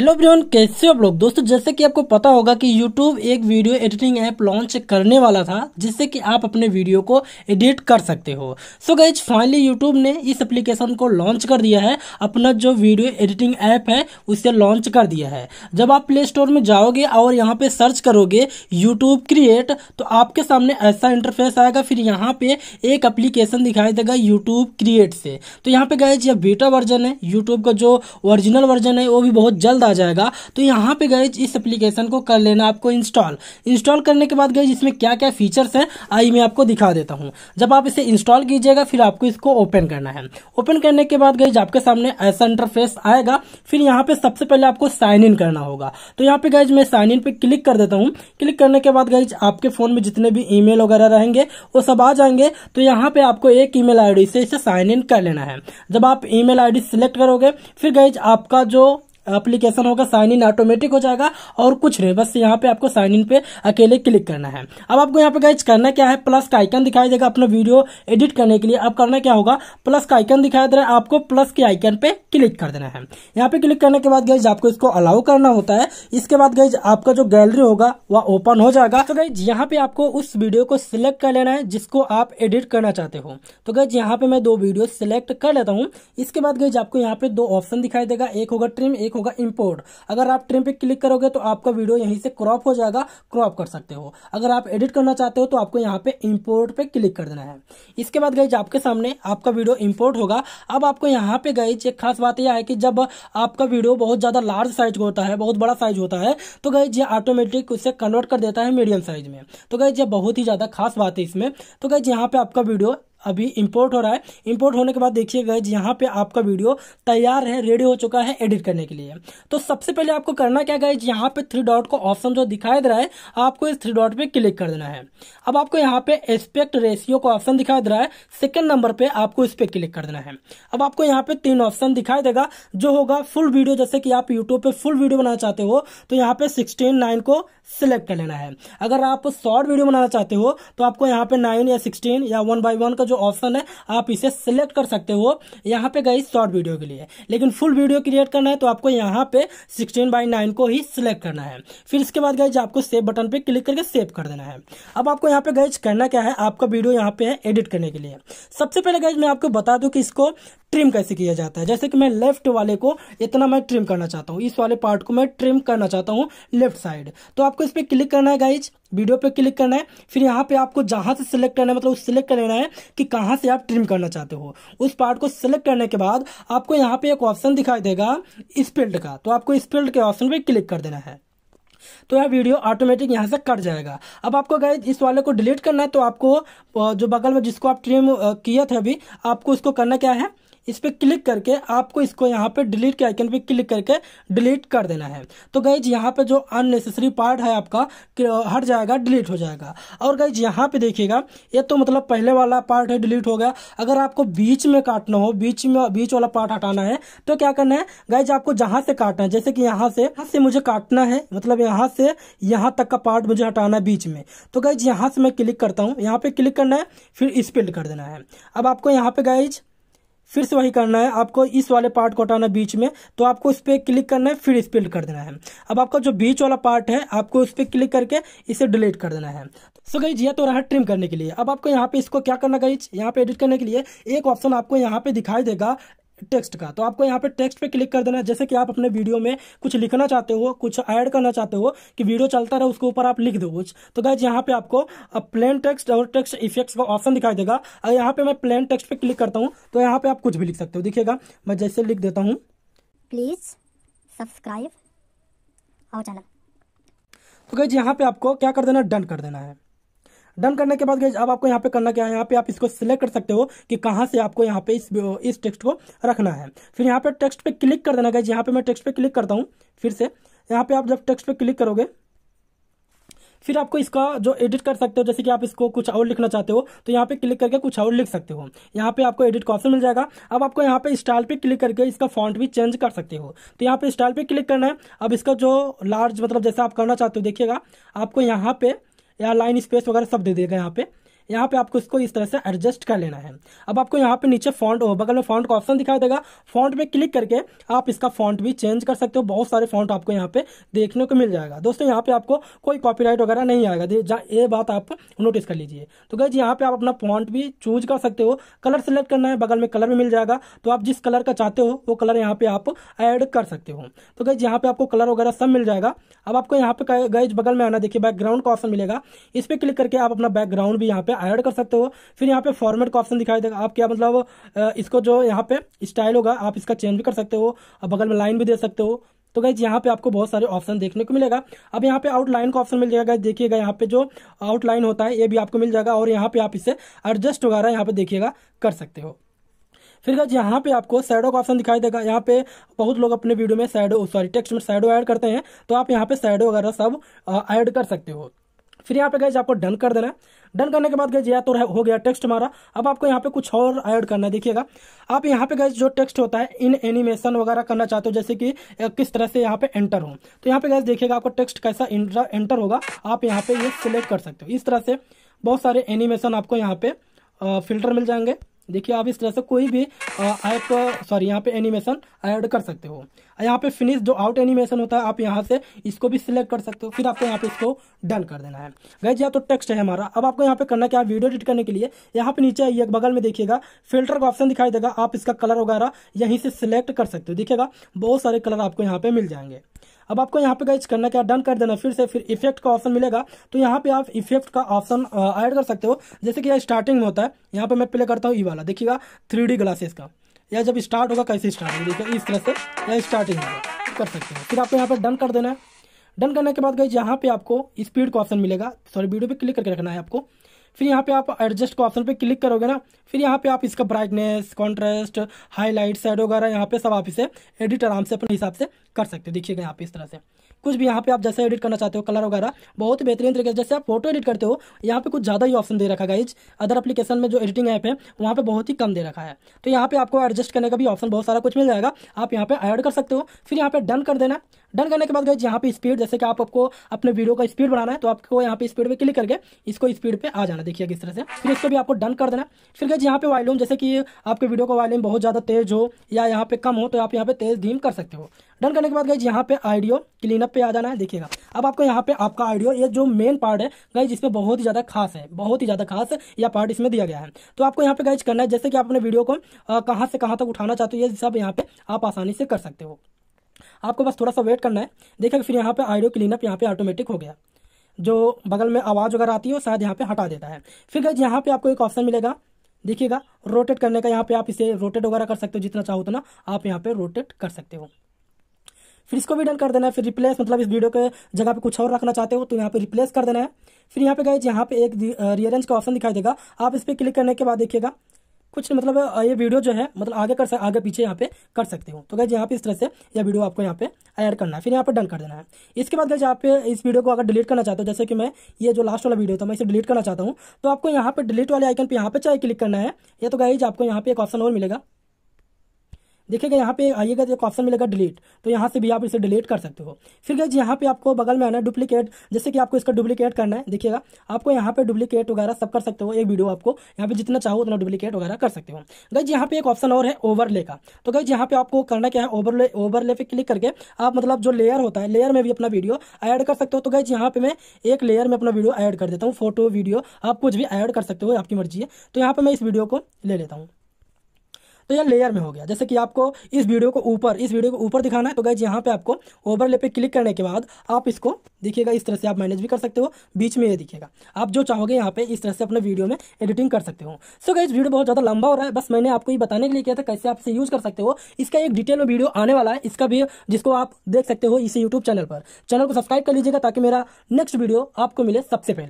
hello everyone कैसे हो आप लोग दोस्तों जैसे कि आपको पता होगा कि यूट्यूब एक वीडियो एडिटिंग ऐप लॉन्च करने वाला था जिससे कि आप अपने वीडियो को एडिट कर सकते हो सो गैज फाइनली यूट्यूब ने इस एप्लीकेशन को लॉन्च कर दिया है अपना जो वीडियो एडिटिंग ऐप है उसे लॉन्च कर दिया है जब आप प्ले स्टोर में जाओगे और यहाँ पे सर्च करोगे यूट्यूब क्रिएट तो आपके सामने ऐसा इंटरफेस आएगा फिर यहाँ पे एक अप्लीकेशन दिखाई देगा यूट्यूब क्रिएट से तो यहाँ पे गए यह बीटा वर्जन है यूट्यूब का जो ओरिजिनल वर्जन है वो भी बहुत जल्द आ जाएगा तो यहाँ पे गए इस एप्लीकेशन को कर लेना आपको इंस्टॉल इंस्टॉल करने के बाद गए इसमें क्या क्या फीचर्स हैं आई मैं आपको दिखा देता हूँ जब आप इसे इंस्टॉल कीजिएगा फिर आपको इसको ओपन करना है ओपन करने के बाद गए आपके सामने ऐसा इंटरफेस आएगा फिर यहाँ पे सबसे पहले आपको साइन इन करना होगा तो यहाँ पे गए मैं साइन इन पे क्लिक कर देता हूँ क्लिक करने के बाद गए आपके फोन में जितने भी ई वगैरह रहेंगे वो सब आ जाएंगे तो यहाँ पे आपको एक ई मेल से इसे साइन इन कर लेना है जब आप ई मेल सेलेक्ट करोगे फिर गए आपका जो एप्लीकेशन होगा साइन इन ऑटोमेटिक हो जाएगा और कुछ नहीं बस यहाँ पे आपको साइन इन पे अकेले क्लिक करना है अब आपको यहाँ पे गाइज करना क्या है प्लस का आइकन दिखाई देगा अपना वीडियो एडिट करने के लिए अब करना क्या होगा प्लस का आइकन दिखाई दे रहा है आपको प्लस के आइकन पे क्लिक कर देना है यहाँ पे क्लिक करने के बाद गाइज आपको इसको अलाउ करना होता है इसके बाद गाइज आपका जो गैलरी होगा वह ओपन हो जाएगा तो गाइज यहाँ पे आपको उस वीडियो को सिलेक्ट कर लेना है जिसको आप एडिट करना चाहते हो तो गाइज यहाँ पे मैं दो वीडियो सिलेक्ट कर लेता हूँ इसके बाद गाइज आपको यहाँ पे दो ऑप्शन दिखाई देगा एक होगा ट्रिम एक होगा इम्पोर्ट अगर आप ट्रिम पे क्लिक करोगे तो आपका वीडियो यहीं से क्रॉप हो जाएगा क्रॉप कर सकते हो अगर आप एडिट करना चाहते हो तो आपको यहाँ पे इम्पोर्ट पे क्लिक कर देना है इसके बाद गई आपके सामने आपका वीडियो इम्पोर्ट होगा अब आपको यहाँ पे गई एक खास बात यह है कि जब आपका वीडियो बहुत ज्यादा लार्ज साइज होता है बहुत बड़ा साइज होता है तो गई ये ऑटोमेटिक उसे कन्वर्ट कर देता है मीडियम साइज में तो गई ये बहुत ही ज्यादा खास बात है इसमें तो गाइज यहाँ पे आपका वीडियो अभी इंपोर्ट हो रहा है इंपोर्ट होने के बाद देखिए गए यहाँ पे आपका वीडियो तैयार है रेडी हो चुका है एडिट करने के लिए तो सबसे पहले आपको करना क्या गए यहाँ पे थ्री डॉट को ऑप्शन जो दिखाई दे रहा है आपको इस थ्री डॉट पे क्लिक कर देना है अब आपको यहाँ पे एस्पेक्ट रेशियो को ऑप्शन दिखाई दे रहा है सेकेंड नंबर पे आपको इस पर क्लिक कर देना है अब आपको यहाँ पे तीन ऑप्शन दिखाई देगा जो होगा फुल वीडियो जैसे कि आप यूट्यूब पे फुल वीडियो बनाना चाहते हो तो यहाँ पे सिक्सटीन को सिलेक्ट कर लेना है अगर आप शॉर्ट वीडियो बनाना चाहते हो तो आपको यहाँ पे नाइन या सिक्सटीन या वन बाई वन का जो ऑप्शन है आप इसे सिलेक्ट कर सकते हो यहाँ पे गई शॉर्ट वीडियो के लिए लेकिन फुल वीडियो क्रिएट करना है तो आपको यहाँ पे सिक्सटीन बाई नाइन को ही सिलेक्ट करना है फिर इसके बाद गई आपको सेव बटन पर क्लिक करके सेव कर देना है अब आपको यहाँ पे गई करना क्या है आपका वीडियो यहाँ पे है एडिट करने के लिए सबसे पहले गाइज मैं आपको बता दूं कि इसको ट्रिम कैसे किया जाता है जैसे कि मैं लेफ्ट वाले को इतना मैं ट्रिम करना चाहता हूँ इस वाले पार्ट को मैं ट्रिम करना चाहता हूँ लेफ्ट साइड तो आपको इस पर क्लिक करना है गाइज वीडियो पे क्लिक करना है फिर यहाँ पे आपको जहां से सिलेक्ट करना है मतलब सिलेक्ट कर लेना है कि कहाँ से आप ट्रिम करना चाहते हो उस पार्ट को सिलेक्ट करने के बाद आपको यहाँ पे एक ऑप्शन दिखाई देगा स्पिल्ड का तो आपको स्पिल्ड के ऑप्शन पर क्लिक कर देना है तो यह वीडियो ऑटोमेटिक यहाँ से कट जाएगा अब आपको गाइज इस वाले को डिलीट करना है तो आपको जो बगल में जिसको आप ट्रिम किया था अभी आपको उसको करना क्या है इस पर क्लिक करके आपको इसको यहाँ पे डिलीट के आइकन पे क्लिक करके डिलीट कर देना है तो गाइज यहाँ पे जो अननेसेसरी पार्ट है आपका हट जाएगा डिलीट हो जाएगा और गाइज यहाँ पे देखिएगा ये तो मतलब पहले वाला पार्ट है डिलीट हो गया अगर आपको बीच में काटना हो बीच में बीच वाला पार्ट हटाना है तो क्या करना है गाइज आपको जहां से काटना है जैसे कि यहाँ से यहाँ से मुझे काटना है मतलब यहाँ से यहाँ तक का पार्ट मुझे हटाना है बीच में तो गाइज यहाँ से मैं क्लिक करता हूँ यहाँ पे क्लिक करना है फिर इस कर देना है अब आपको यहाँ पे गाइज फिर से वही करना है आपको इस वाले पार्ट को हटाना बीच में तो आपको इस पर क्लिक करना है फिर स्पिल्ड कर देना है अब आपका जो बीच वाला पार्ट है आपको उस पर क्लिक करके इसे डिलीट कर देना है सो गई जी तो रहा ट्रिम करने के लिए अब आपको यहाँ पे इसको क्या करना गई यहाँ पे एडिट करने के लिए एक ऑप्शन आपको यहाँ पे दिखाई देगा टेक्स्ट का तो आपको यहाँ पे टेक्स्ट पे क्लिक कर देना है जैसे कि आप अपने वीडियो में कुछ लिखना चाहते हो कुछ ऐड करना चाहते हो कि वीडियो चलता रहे उसके ऊपर आप लिख दो कुछ तो गाइज यहाँ पे आपको प्लेन टेक्स्ट और टेक्स्ट इफेक्ट्स का ऑप्शन दिखाई देगा अगर यहाँ पे मैं प्लेन टेक्स्ट पे क्लिक करता हूँ तो यहाँ पे आप कुछ भी लिख सकते हो दिखेगा मैं जैसे लिख देता हूँ प्लीज सब्सक्राइब और चैनल तो गाइज यहाँ पे आपको क्या कर देना डन कर देना है डन करने के बाद गई अब आपको यहाँ पे करना क्या है यहाँ पे आप इसको सिलेक्ट कर सकते हो कि कहाँ से आपको यहाँ पे इस इस टेक्स्ट को रखना है फिर यहाँ पे टेक्स्ट पे क्लिक कर देना गई यहाँ पे मैं टेक्स्ट पे क्लिक करता हूँ फिर से यहाँ पे आप जब टेक्स्ट पे क्लिक करोगे फिर आपको इसका जो एडिट कर सकते हो जैसे कि आप इसको कुछ और लिखना चाहते हो तो यहाँ पे क्लिक करके कुछ और लिख सकते हो यहाँ पे आपको एडिट का ऑप्शन मिल जाएगा अब आपको यहाँ पे स्टाइल पे क्लिक करके इसका फॉन्ट भी चेंज कर सकते हो तो यहाँ पे स्टाइल पे क्लिक करना है अब इसका जो लार्ज मतलब जैसा आप करना चाहते हो देखिएगा आपको यहाँ पे या लाइन स्पेस वगैरह सब दे देगा यहाँ पे यहाँ पे आपको इसको इस तरह से एडजस्ट कर लेना है अब आपको यहाँ पे नीचे फॉन्ट हो बगल में फॉन्ट का ऑप्शन दिखाई देगा फॉन्ट पे क्लिक करके आप इसका फॉन्ट भी चेंज कर सकते हो बहुत सारे फॉन्ट आपको यहाँ पे देखने को मिल जाएगा दोस्तों यहाँ पे आपको कोई कॉपीराइट वगैरह नहीं आएगा ये बात आप नोटिस कर लीजिए तो गई यहाँ पे आप अपना फॉन्ट भी चूज कर सकते हो कलर सेलेक्ट करना है बगल में कलर भी मिल जाएगा तो आप जिस कलर का चाहते हो वो कलर यहाँ पे आप एड कर सकते हो तो गई यहाँ पे आपको कलर वगैरह सब मिल जाएगा अब आपको यहाँ पे गए बगल में आना देखिए बैकग्राउंड का ऑप्शन मिलेगा इस पर क्लिक करके आप अपना बैकग्राउंड भी यहाँ पे ऐड कर सकते हो फिर यहाँ पे फॉर्मेट का ऑप्शन दिखाई देगा आप क्या मतलब इसको जो यहाँ पे स्टाइल होगा आप इसका चेंज भी कर सकते हो बगल में लाइन भी दे सकते हो तो गाइज यहाँ पे आपको बहुत सारे ऑप्शन देखने को मिलेगा अब यहाँ पे आउटलाइन का ऑप्शन मिल जाएगा गाइज देखिएगा यहाँ पे जो आउटलाइन होता है ये भी आपको मिल जाएगा और यहाँ पे आप इसे एडजस्ट वगैरह यहाँ पे देखिएगा कर सकते हो फिर गाइज यहाँ पे आपको सैडो का ऑप्शन दिखाई देगा यहाँ पे बहुत लोग अपने वीडियो में सैडो सॉरी टेक्स्ट में सैडो ऐड करते हैं तो आप यहाँ पे सैडो वगैरह सब ऐड कर सकते हो फिर यहाँ पे गए आपको डन कर देना डन करने के बाद गए या तो हो गया टेक्स्ट हमारा अब आपको यहाँ पे कुछ और ऐड करना है देखिएगा आप यहाँ पे गए जो टेक्स्ट होता है इन एनिमेशन वगैरह करना चाहते हो जैसे कि किस तरह से यहाँ पे एंटर हो तो यहाँ पे गए देखिएगा आपको टेक्स्ट कैसा एंटर होगा आप यहाँ पे ये सिलेक्ट कर सकते हो इस तरह से बहुत सारे एनिमेशन आपको यहाँ पे फिल्टर मिल जाएंगे देखिए आप इस तरह से कोई भी ऐप सॉरी यहाँ पे एनिमेशन ऐड कर सकते हो यहाँ पे फिनिश जो आउट एनिमेशन होता है आप यहाँ से इसको भी सिलेक्ट कर सकते हो फिर आपको यहाँ पे इसको डन कर देना है गए या तो टेक्स्ट है हमारा अब आपको यहाँ पे करना क्या वीडियो एडिट करने के लिए यहाँ पे नीचे आइए बगल में देखिएगा फिल्टर का ऑप्शन दिखाई देगा आप इसका कलर वगैरह यहीं से सिलेक्ट कर सकते हो देखिएगा बहुत सारे कलर आपको यहाँ पे मिल जाएंगे अब आपको यहाँ पे गाइज करना क्या डन कर देना फिर से फिर इफेक्ट का ऑप्शन मिलेगा तो यहाँ पे आप इफेक्ट का ऑप्शन ऐड कर सकते हो जैसे कि यह स्टार्टिंग में होता है यहाँ पे मैं प्ले करता हूँ ई वाला देखिएगा थ्री ग्लासेस का या जब स्टार्ट होगा कैसे स्टार्ट होगा देखिए इस तरह से या स्टार्टिंग होगा कर सकते हैं फिर आपको यहाँ पर डन कर देना है डन करने के बाद गई यहाँ पे आपको स्पीड का ऑप्शन मिलेगा सॉरी वीडियो पे क्लिक करके रखना है आपको फिर यहाँ पे आप एडजस्ट के ऑप्शन पे क्लिक करोगे ना फिर यहाँ पे आप इसका ब्राइटनेस कॉन्ट्रास्ट हाईलाइट शेडो वगैरह यहाँ पे सब आप इसे एडिट आराम से अपने हिसाब से कर सकते हो देखिएगा यहाँ पे इस तरह से कुछ भी यहाँ पे आप जैसे एडिट करना चाहते हो कलर वगैरह बहुत बेहतरीन तरीके से जैसे आप फोटो एडिट करते हो यहाँ पे कुछ ज़्यादा ही ऑप्शन दे रखा गाइज अदर एप्लीकेशन में जो एडिटिंग ऐप है वहाँ पे बहुत ही कम दे रखा है तो यहाँ पे आपको एडजस्ट करने का भी ऑप्शन बहुत सारा कुछ मिल जाएगा आप यहाँ पे ऐड कर सकते हो फिर यहाँ पे डन कर देना डन करने के बाद गए यहाँ पे स्पीड जैसे कि आप आपको अपने वीडियो का स्पीड बढ़ाना है तो आपको यहाँ पे स्पीड पे क्लिक करके इसको स्पीड पे आ जाना देखिए किस तरह से फिर इसको भी आपको डन कर देना फिर गए यहाँ पे वॉल्यूम जैसे कि आपके वीडियो का वॉल्यूम बहुत ज़्यादा तेज हो या यहाँ पे कम हो तो आप यहाँ पे तेज धीम कर सकते हो डन करने के बाद गई यहाँ पे आइडियो क्लीनअप पे आ जाना है देखिएगा अब आपको यहाँ पे आपका आइडियो ये जो मेन पार्ट है गाइज इसमें बहुत ही ज़्यादा खास है बहुत ही ज़्यादा खास या पार्ट इसमें दिया गया है तो आपको यहाँ पे गाइज करना है जैसे कि आप अपने वीडियो को कहाँ से कहाँ तक उठाना चाहते हो ये सब यहाँ पे आप आसानी से कर सकते हो आपको बस थोड़ा सा वेट करना है देखिए फिर यहाँ पे आइडियो क्लीनअप यहाँ पे ऑटोमेटिक हो गया जो बगल में आवाज़ वगैरह आती है वो शायद यहाँ पे हटा देता है फिर गज यहाँ पे आपको एक ऑप्शन मिलेगा देखिएगा रोटेट करने का यहाँ पे आप इसे रोटेट वगैरह कर सकते हो जितना चाहो उतना आप यहाँ पे रोटेट कर सकते हो फिर इसको भी डन कर देना है फिर रिप्लेस मतलब इस वीडियो के जगह पे कुछ और रखना चाहते हो तो यहाँ पे रिप्लेस कर देना है फिर यहाँ पे गए यहाँ पे एक रियरेंज का ऑप्शन दिखाई देगा आप इस पर क्लिक करने के बाद देखिएगा कुछ मतलब ये वीडियो जो है मतलब आगे कर सकते आगे पीछे यहाँ पे कर सकते हो तो गैज यहाँ पे इस तरह से यह वीडियो आपको यहाँ पे ऐड करना है फिर यहाँ पे डन कर देना है इसके बाद गैज यहाँ पे इस वीडियो को अगर डिलीट करना चाहते हो जैसे कि मैं ये जो लास्ट वाला वीडियो तो था मैं इसे डिलीट करना चाहता हूँ तो आपको यहाँ पे डिलीट वाले आइकन पर यहाँ पे चाहे क्लिक करना है या तो गैज आपको यहाँ पे एक ऑप्शन और मिलेगा देखिएगा यहाँ पे आइएगा एक ऑप्शन मिलेगा डिलीट तो यहाँ से भी आप इसे डिलीट कर सकते हो फिर गए यहाँ पे आपको बगल में आना है डुप्लीकेट जैसे कि आपको इसका डुप्लीकेट करना है देखिएगा आपको यहाँ पे डुप्लीकेट वगैरह सब कर सकते हो एक वीडियो आपको यहाँ पे जितना चाहो उतना डुप्लीकेट वगैरह कर सकते हो गई यहाँ पे एक ऑप्शन और है ओवरले का तो गई यहाँ पे आपको करना क्या है ओवरले ओवरले पे क्लिक करके आप मतलब जो लेयर होता है लेयर में भी अपना वीडियो एड कर सकते हो तो गई यहाँ पे मैं एक लेयर में अपना वीडियो एड कर देता हूँ फोटो वीडियो आप कुछ भी एड कर सकते हो आपकी मर्जी है तो यहाँ पे मैं इस वीडियो को ले लेता हूँ तो यह लेयर में हो गया जैसे कि आपको इस वीडियो को ऊपर इस वीडियो को ऊपर दिखाना है तो गैज यहाँ पे आपको ओवरले पे क्लिक करने के बाद आप इसको देखिएगा इस तरह से आप मैनेज भी कर सकते हो बीच में ये दिखेगा आप जो चाहोगे यहाँ पे इस तरह से अपने वीडियो में एडिटिंग कर सकते हो सो गैज वीडियो बहुत ज़्यादा लंबा हो रहा है बस मैंने आपको ये बताने के लिए किया था कैसे आप इसे यूज़ कर सकते हो इसका एक डिटेल में वीडियो आने वाला है इसका भी जिसको आप देख सकते हो इसी यूट्यूब चैनल पर चैनल को सब्सक्राइब कर लीजिएगा ताकि मेरा नेक्स्ट वीडियो आपको मिले सबसे पहले